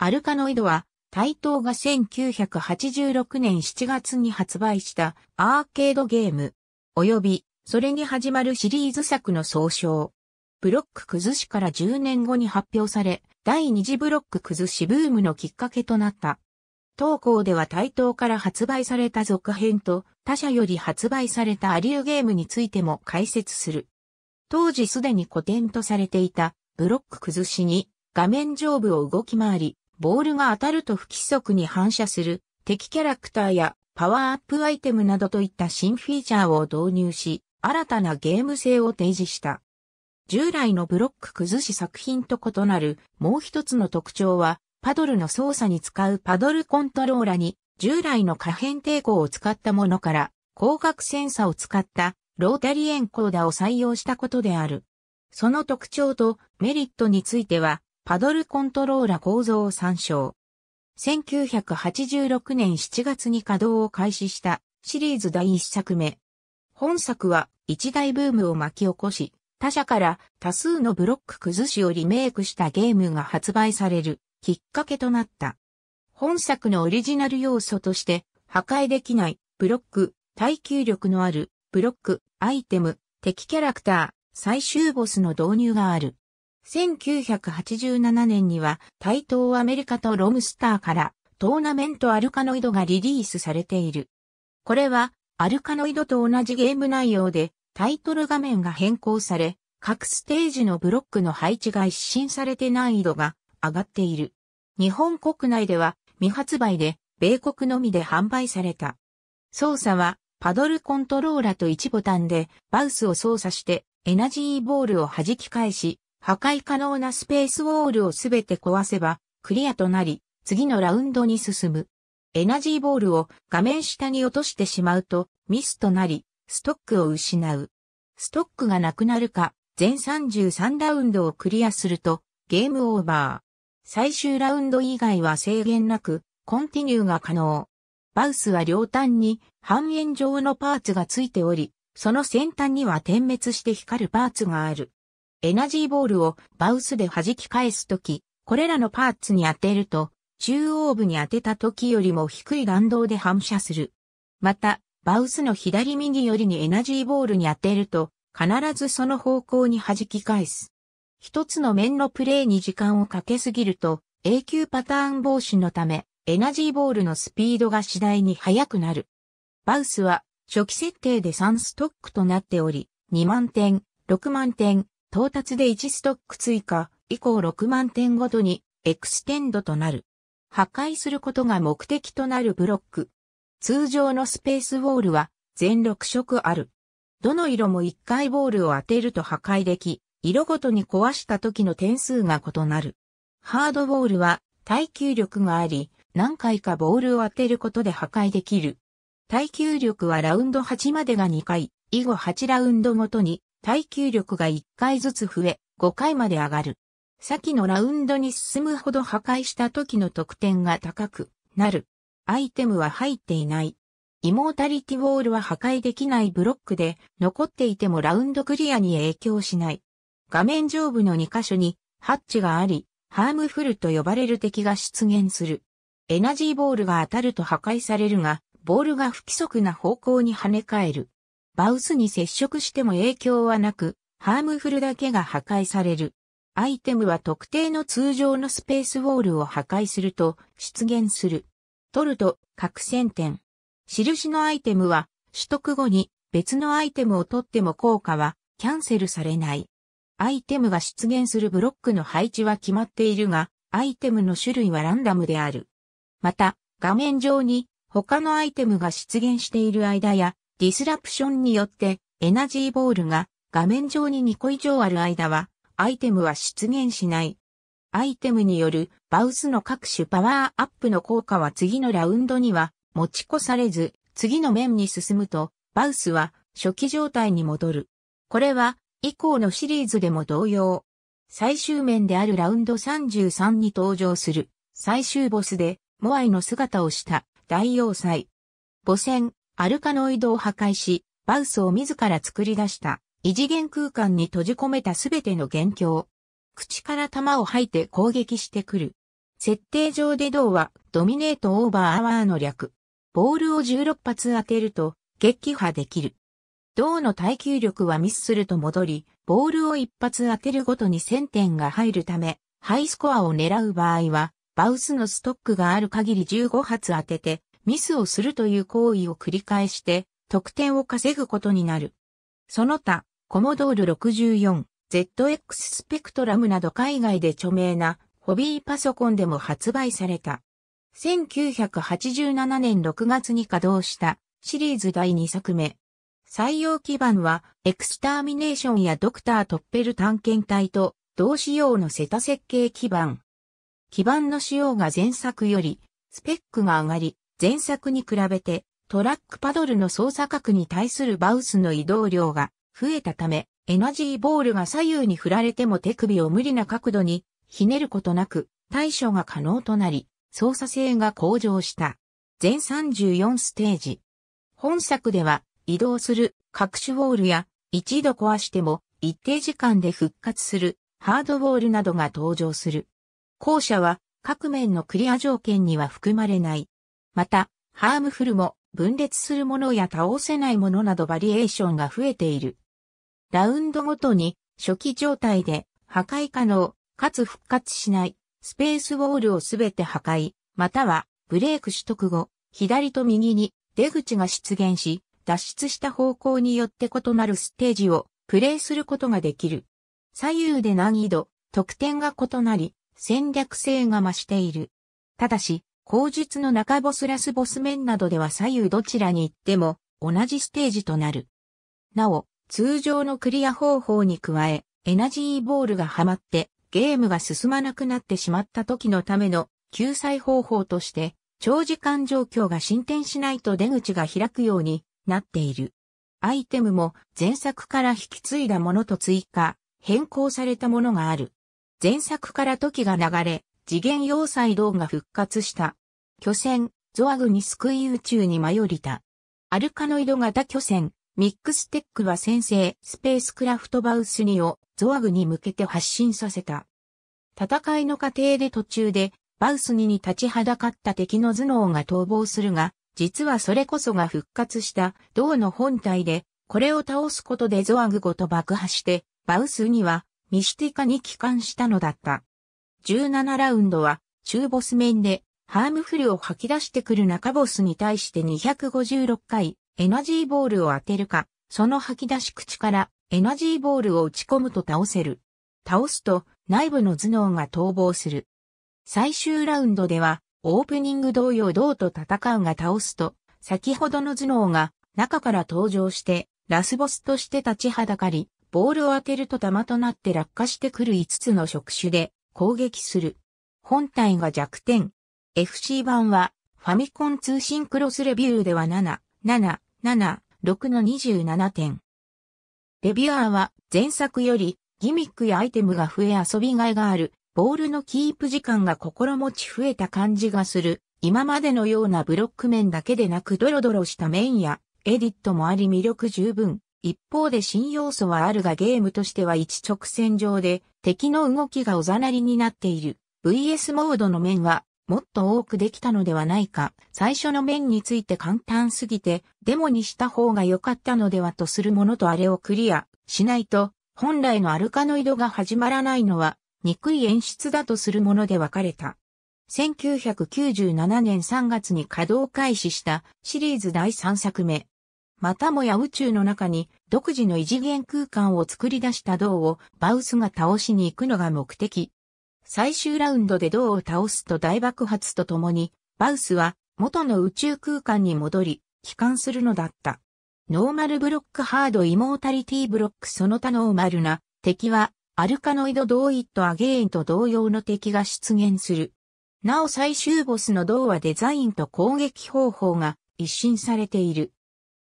アルカノイドは、対等が1986年7月に発売したアーケードゲーム、及び、それに始まるシリーズ作の総称。ブロック崩しから10年後に発表され、第二次ブロック崩しブームのきっかけとなった。当校では対等から発売された続編と他社より発売されたアリューゲームについても解説する。当時すでに古典とされていたブロック崩しに画面上部を動き回りボールが当たると不規則に反射する敵キャラクターやパワーアップアイテムなどといった新フィーチャーを導入し、新たなゲーム性を提示した。従来のブロック崩し作品と異なるもう一つの特徴は、パドルの操作に使うパドルコントローラに従来の可変抵抗を使ったものから光学センサを使ったロータリーエンコーダを採用したことである。その特徴とメリットについてはパドルコントローラ構造を参照。1986年7月に稼働を開始したシリーズ第1作目。本作は一大ブームを巻き起こし、他社から多数のブロック崩しをリメイクしたゲームが発売されるきっかけとなった。本作のオリジナル要素として、破壊できないブロック、耐久力のあるブロック、アイテム、敵キャラクター、最終ボスの導入がある。1987年には対等アメリカとロムスターからトーナメントアルカノイドがリリースされている。これはアルカノイドと同じゲーム内容でタイトル画面が変更され、各ステージのブロックの配置が一新されて難易度が上がっている。日本国内では未発売で米国のみで販売された。操作はパドルコントローラと1ボタンでバウスを操作してエナジーボールを弾き返し破壊可能なスペースウォールをすべて壊せば、クリアとなり、次のラウンドに進む。エナジーボールを画面下に落としてしまうと、ミスとなり、ストックを失う。ストックがなくなるか、全33ラウンドをクリアすると、ゲームオーバー。最終ラウンド以外は制限なく、コンティニューが可能。バウスは両端に半円状のパーツがついており、その先端には点滅して光るパーツがある。エナジーボールをバウスで弾き返すとき、これらのパーツに当てると、中央部に当てた時よりも低い弾道で反射する。また、バウスの左右よりにエナジーボールに当てると、必ずその方向に弾き返す。一つの面のプレーに時間をかけすぎると、永久パターン防止のため、エナジーボールのスピードが次第に速くなる。バウスは、初期設定で3ストックとなっており、2万点、6万点、到達で1ストック追加、以降6万点ごとにエクステンドとなる。破壊することが目的となるブロック。通常のスペースウォールは全6色ある。どの色も1回ボールを当てると破壊でき、色ごとに壊した時の点数が異なる。ハードボールは耐久力があり、何回かボールを当てることで破壊できる。耐久力はラウンド8までが2回、以後8ラウンドごとに耐久力が1回ずつ増え、5回まで上がる。先のラウンドに進むほど破壊した時の得点が高くなる。アイテムは入っていない。イモータリティウォールは破壊できないブロックで残っていてもラウンドクリアに影響しない。画面上部の2箇所にハッチがあり、ハームフルと呼ばれる敵が出現する。エナジーボールが当たると破壊されるが、ボールが不規則な方向に跳ね返る。バウスに接触しても影響はなく、ハームフルだけが破壊される。アイテムは特定の通常のスペースウォールを破壊すると出現する。取ると、核戦点。印のアイテムは取得後に別のアイテムを取っても効果はキャンセルされない。アイテムが出現するブロックの配置は決まっているが、アイテムの種類はランダムである。また、画面上に他のアイテムが出現している間やディスラプションによってエナジーボールが画面上に2個以上ある間はアイテムは出現しない。アイテムによるバウスの各種パワーアップの効果は次のラウンドには持ち越されず、次の面に進むと、バウスは初期状態に戻る。これは以降のシリーズでも同様。最終面であるラウンド33に登場する最終ボスでモアイの姿をした大要塞。母船。アルカノイドを破壊し、バウスを自ら作り出した異次元空間に閉じ込めたすべての元凶。口から弾を吐いて攻撃してくる。設定上で銅はドミネートオーバーアワーの略。ボールを16発当てると撃破できる。銅の耐久力はミスすると戻り、ボールを一発当てるごとに1000点が入るため、ハイスコアを狙う場合は、バウスのストックがある限り15発当てて、ミスをするという行為を繰り返して、得点を稼ぐことになる。その他、コモドール64、ZX スペクトラムなど海外で著名なホビーパソコンでも発売された。1987年6月に稼働したシリーズ第2作目。採用基盤はエクスターミネーションやドクタートッペル探検隊と同仕様のセタ設計基盤。基盤の仕様が前作よりスペックが上がり、前作に比べてトラックパドルの操作角に対するバウスの移動量が増えたため、エナジーボールが左右に振られても手首を無理な角度にひねることなく対処が可能となり、操作性が向上した。全34ステージ。本作では移動する各種ウォールや一度壊しても一定時間で復活するハードウォールなどが登場する。後者は各面のクリア条件には含まれないまた、ハームフルも分裂するものや倒せないものなどバリエーションが増えている。ラウンドごとに初期状態で破壊可能、かつ復活しない、スペースウォールをすべて破壊、またはブレイク取得後、左と右に出口が出現し、脱出した方向によって異なるステージをプレイすることができる。左右で難易度、得点が異なり、戦略性が増している。ただし、後日の中ボスラスボス面などでは左右どちらに行っても同じステージとなる。なお、通常のクリア方法に加え、エナジーボールがハマってゲームが進まなくなってしまった時のための救済方法として、長時間状況が進展しないと出口が開くようになっている。アイテムも前作から引き継いだものと追加、変更されたものがある。前作から時が流れ、次元要塞動画復活した巨船、ゾアグに救い宇宙に迷い降りた。アルカノイド型巨船、ミックステックは先制スペースクラフトバウス2をゾアグに向けて発進させた。戦いの過程で途中でバウス2に立ちはだかった敵の頭脳が逃亡するが、実はそれこそが復活した銅の本体で、これを倒すことでゾアグごと爆破して、バウス2はミシティカに帰還したのだった。17ラウンドは中ボス面でハームフルを吐き出してくる中ボスに対して256回、エナジーボールを当てるか、その吐き出し口からエナジーボールを打ち込むと倒せる。倒すと内部の頭脳が逃亡する。最終ラウンドではオープニング同様銅と戦うが倒すと先ほどの頭脳が中から登場してラスボスとして立ちはだかり、ボールを当てると弾となって落下してくる5つの触手で攻撃する。本体が弱点、FC 版は、ファミコン通信クロスレビューでは7、7、7、6の27点。レビュアーは、前作より、ギミックやアイテムが増え遊びがいがある、ボールのキープ時間が心持ち増えた感じがする、今までのようなブロック面だけでなくドロドロした面や、エディットもあり魅力十分。一方で新要素はあるがゲームとしては一直線上で敵の動きがおざなりになっている。VS モードの面はもっと多くできたのではないか、最初の面について簡単すぎて、デモにした方が良かったのではとするものとあれをクリアしないと、本来のアルカノイドが始まらないのは、憎い演出だとするもので分かれた。1997年3月に稼働開始したシリーズ第3作目。またもや宇宙の中に独自の異次元空間を作り出した銅をバウスが倒しに行くのが目的。最終ラウンドで銅を倒すと大爆発とともに、バウスは元の宇宙空間に戻り、帰還するのだった。ノーマルブロックハードイモータリティブロックその他ノーマルな敵はアルカノイドイットアゲインと同様の敵が出現する。なお最終ボスの銅はデザインと攻撃方法が一新されている。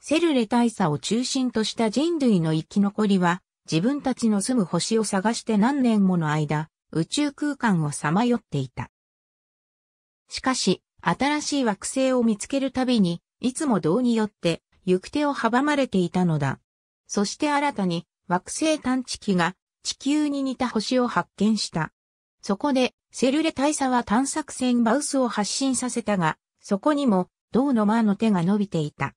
セルレ大佐を中心とした人類の生き残りは自分たちの住む星を探して何年もの間宇宙空間をさまよっていた。しかし、新しい惑星を見つけるたびに、いつも道によって行く手を阻まれていたのだ。そして新たに惑星探知機が地球に似た星を発見した。そこでセルレ大佐は探索船バウスを発進させたが、そこにも銅の間の手が伸びていた。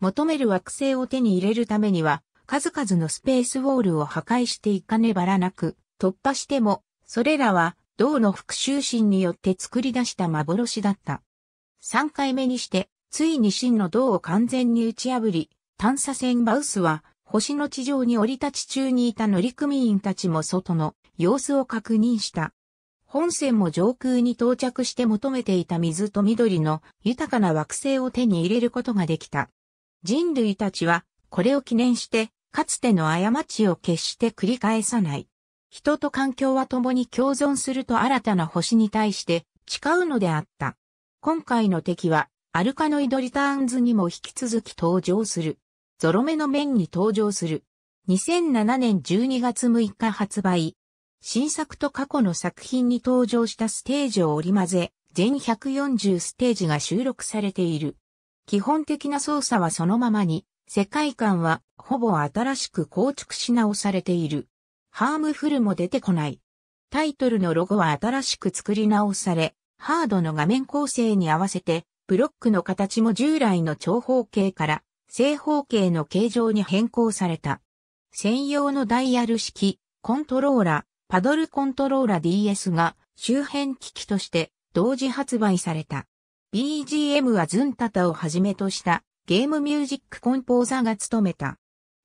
求める惑星を手に入れるためには、数々のスペースウォールを破壊していかねばらなく、突破してもそれらは、銅の復讐心によって作り出した幻だった。3回目にして、ついに真の銅を完全に打ち破り、探査船バウスは、星の地上に降り立ち中にいた乗組員たちも外の様子を確認した。本船も上空に到着して求めていた水と緑の豊かな惑星を手に入れることができた。人類たちはこれを記念して、かつての過ちを決して繰り返さない。人と環境は共に共存すると新たな星に対して誓うのであった。今回の敵は、アルカノイドリターンズにも引き続き登場する。ゾロ目の面に登場する。2007年12月6日発売。新作と過去の作品に登場したステージを織り交ぜ、全140ステージが収録されている。基本的な操作はそのままに、世界観はほぼ新しく構築し直されている。ハームフルも出てこない。タイトルのロゴは新しく作り直され、ハードの画面構成に合わせて、ブロックの形も従来の長方形から正方形の形状に変更された。専用のダイヤル式、コントローラ、パドルコントローラ DS が周辺機器として同時発売された。BGM はズンタタをはじめとしたゲームミュージックコンポーザが務めた。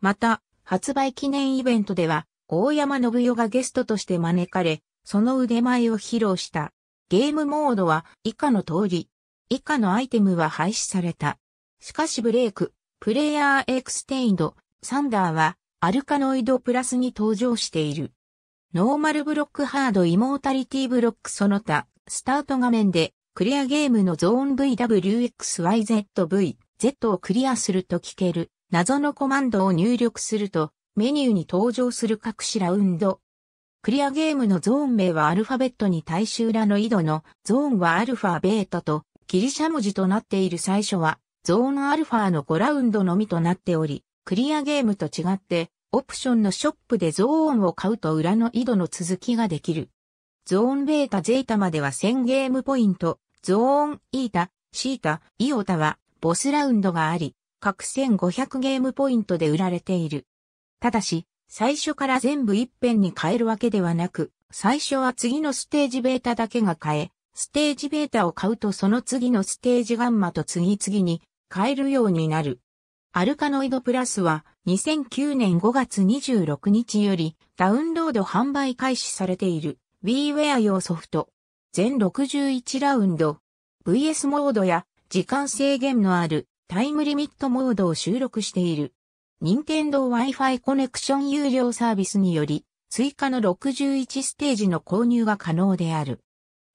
また、発売記念イベントでは大山信代がゲストとして招かれ、その腕前を披露した。ゲームモードは以下の通り。以下のアイテムは廃止された。しかしブレイク、プレイヤーエクステインド、サンダーはアルカノイドプラスに登場している。ノーマルブロックハードイモータリティブロックその他、スタート画面でクリアゲームのゾーン VWXYZV、Z をクリアすると聞ける謎のコマンドを入力するとメニューに登場する隠しラウンド。クリアゲームのゾーン名はアルファベットに対し裏の井戸のゾーンはアルファベータとギリシャ文字となっている最初はゾーンアルファの5ラウンドのみとなっており、クリアゲームと違ってオプションのショップでゾーンを買うと裏の井戸の続きができる。ゾーンベータゼータまでは1000ゲームポイント、ゾーンイータ、シータ、イオタはボスラウンドがあり、各1500ゲームポイントで売られている。ただし、最初から全部一遍に変えるわけではなく、最初は次のステージベータだけが変え、ステージベータを買うとその次のステージガンマと次々に変えるようになる。アルカノイドプラスは2009年5月26日よりダウンロード販売開始されている BWare 用ソフト。全61ラウンド。VS モードや時間制限のあるタイムリミットモードを収録している。任天堂 Wi-Fi コネクション有料サービスにより、追加の61ステージの購入が可能である。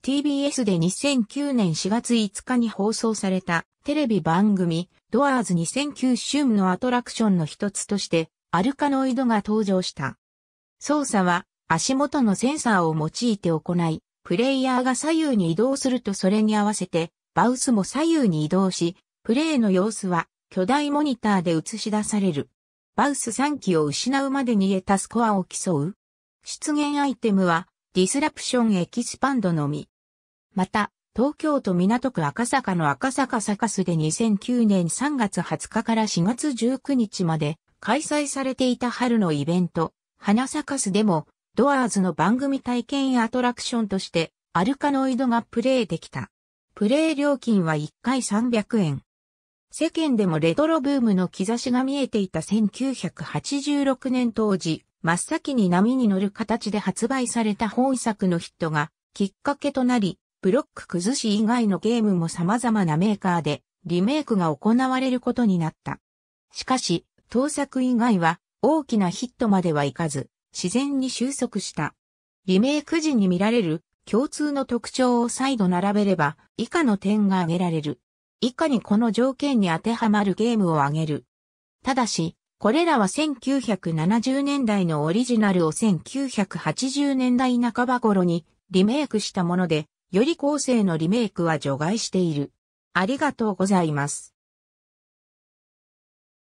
TBS で2009年4月5日に放送されたテレビ番組ドアーズ2009ムのアトラクションの一つとしてアルカノイドが登場した。操作は足元のセンサーを用いて行い、プレイヤーが左右に移動するとそれに合わせてバウスも左右に移動し、プレイの様子は巨大モニターで映し出される。バウス3機を失うまでに得たスコアを競う。出現アイテムは、ディスラプションエキスパンドのみ。また、東京都港区赤坂の赤坂サカスで2009年3月20日から4月19日まで開催されていた春のイベント、花サカスでも、ドアーズの番組体験アトラクションとして、アルカノイドがプレイできた。プレイ料金は1回300円。世間でもレトロブームの兆しが見えていた1986年当時、真っ先に波に乗る形で発売された本作のヒットがきっかけとなり、ブロック崩し以外のゲームも様々なメーカーでリメイクが行われることになった。しかし、盗作以外は大きなヒットまではいかず、自然に収束した。リメイク時に見られる共通の特徴を再度並べれば以下の点が挙げられる。以下にこの条件に当てはまるゲームを挙げる。ただし、これらは1970年代のオリジナルを1980年代半ば頃にリメイクしたもので、より後世のリメイクは除外している。ありがとうございます。